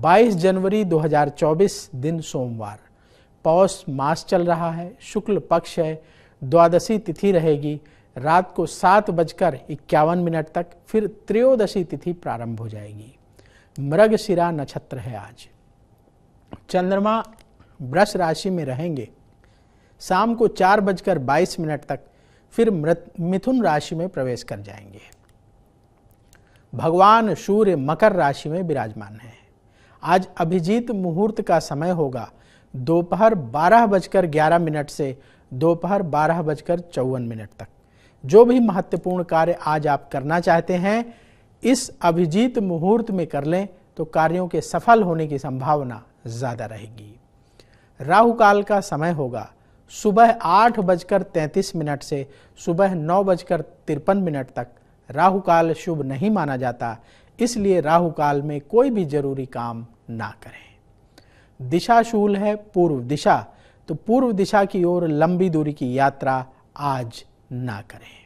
22 जनवरी 2024 दिन सोमवार पौष मास चल रहा है शुक्ल पक्ष है द्वादशी तिथि रहेगी रात को सात बजकर इक्यावन मिनट तक फिर त्रयोदशी तिथि प्रारंभ हो जाएगी मृगशिरा नक्षत्र है आज चंद्रमा वृष राशि में रहेंगे शाम को चार बजकर बाईस मिनट तक फिर मिथुन राशि में प्रवेश कर जाएंगे भगवान सूर्य मकर राशि में विराजमान है आज अभिजीत मुहूर्त का समय होगा दोपहर बारह बजकर ग्यारह मिनट से दोपहर बारह बजकर चौवन मिनट तक जो भी महत्वपूर्ण कार्य आज आप करना चाहते हैं इस अभिजीत मुहूर्त में कर लें तो कार्यों के सफल होने की संभावना ज़्यादा रहेगी राहु काल का समय होगा सुबह आठ बजकर तैंतीस मिनट से सुबह नौ बजकर तिरपन मिनट तक राहु काल शुभ नहीं माना जाता इसलिए राहु काल में कोई भी जरूरी काम ना करें दिशाशूल है पूर्व दिशा तो पूर्व दिशा की ओर लंबी दूरी की यात्रा आज ना करें